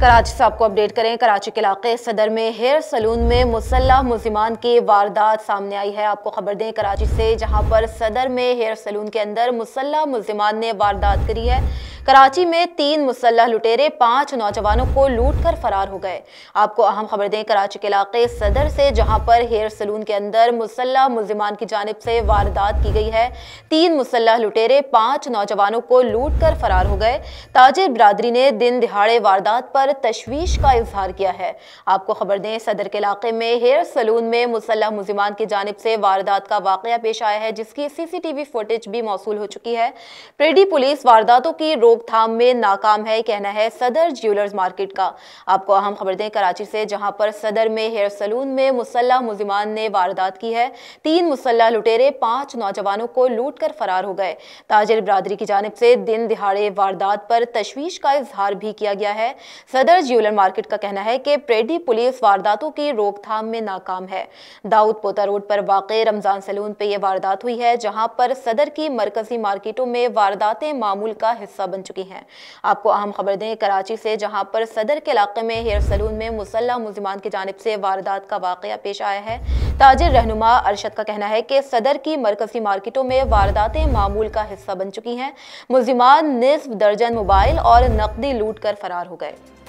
कराची से आपको अपडेट करें कराची के इलाके सदर में हेयर सलून में मुसल्ह मुजिमान की वारदात सामने आई है आपको खबर दें कराची से जहां पर सदर में हेयर सलून के अंदर मुसल्ह मुजिमान ने वारदात करी है कराची में तीन मुसल्ह लुटेरे पांच नौजवानों को लूट कर फरार हो गए आपको अहम खबर दें कराची के इलाके सदर से जहां पर हेयर सलून के अंदर मुसल्ह मुलजमान की जानब से वारदात की गई है तीन मुसल्ह लुटेरे पांच नौजवानों को लूट कर फरार हो गए ताजिर बरदरी ने दिन दिहाड़े वारदात पर तशवीश का इजहार किया है आपको खबर दें सदर के इलाके में हेयर सलून में मुसल्ह मुलजमान की जानब से वारदात का वाक़ पेश आया है जिसकी सीसीटीवी फुटेज भी मौसू हो चुकी है प्रेडी पुलिस वारदातों की रोक रोकथाम में नाकाम है कहना है सदर ज्वेलर्स मार्केट का आपको अहम खबर दें कराची से जहां पर सदर में हेयर सलून में मुसल्ह मुजिमान ने वारदात की है तीन मुसल्ह लुटेरे पांच नौजवानों को लूट कर फरार हो गए ताजर बरदरी की जानब से दिन दिहाड़े वारदात पर तशवीश का इजहार भी किया गया है सदर ज्वेलर मार्केट का कहना है कि प्रेडी पुलिस वारदातों की रोकथाम में नाकाम है दाऊद पोता रोड पर वाकई रमज़ान सलून पर यह वारदात हुई है जहां पर सदर की मरकजी मार्केटों में वारदातें मामूल का हिस्सा बन चुकी हैं आपको अहम खबर दें कराची से जहां पर सदर के इलाके में हेयर सलून में मुसल्ह मुलजमान की जानब से वारदात का वाक़ पेश आया है ताजिर रहनुमा अरशद का कहना है कि सदर की मरकजी मार्केटों में वारदातें मामूल का हिस्सा बन चुकी हैं मुलजमान निसफ दर्जन मोबाइल और नकदी लूट कर फरार हो गए